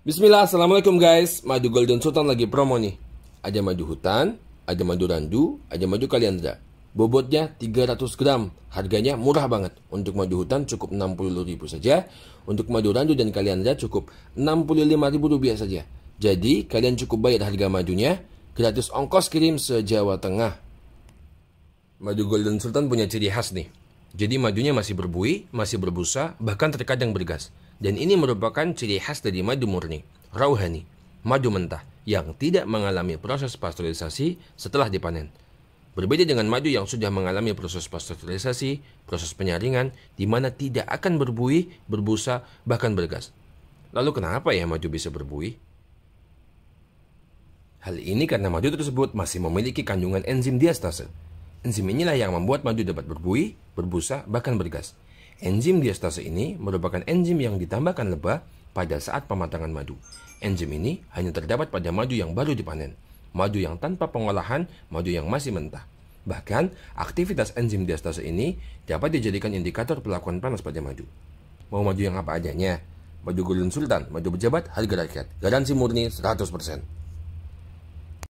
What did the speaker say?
Bismillah, Assalamualaikum guys Madu Golden Sultan lagi promo nih Ada madu hutan, ada madu randu, ada madu kaliandra Bobotnya 300 gram Harganya murah banget Untuk madu hutan cukup 60 ribu saja Untuk madu randu dan kaliandra cukup 65 ribu rupiah saja Jadi kalian cukup bayar harga madunya Gratis ongkos kirim se-Jawa Tengah Madu Golden Sultan punya ciri khas nih jadi madunya masih berbuih, masih berbusa, bahkan terkadang bergas. Dan ini merupakan ciri khas dari madu murni, rauhani, madu mentah yang tidak mengalami proses pasteurisasi setelah dipanen. Berbeda dengan madu yang sudah mengalami proses pasteurisasi, proses penyaringan, di mana tidak akan berbuih, berbusa, bahkan bergas. Lalu kenapa ya madu bisa berbuih? Hal ini karena madu tersebut masih memiliki kandungan enzim diastase. Enzim inilah yang membuat madu dapat berbuih, berbusa, bahkan bergas. Enzim diastase ini merupakan enzim yang ditambahkan lebah pada saat pematangan madu. Enzim ini hanya terdapat pada madu yang baru dipanen, madu yang tanpa pengolahan, madu yang masih mentah. Bahkan, aktivitas enzim diastase ini dapat dijadikan indikator pelakuan panas pada madu. Mau madu yang apa adanya? Madu gulun sultan, madu pejabat, harga rakyat. Garansi murni 100%.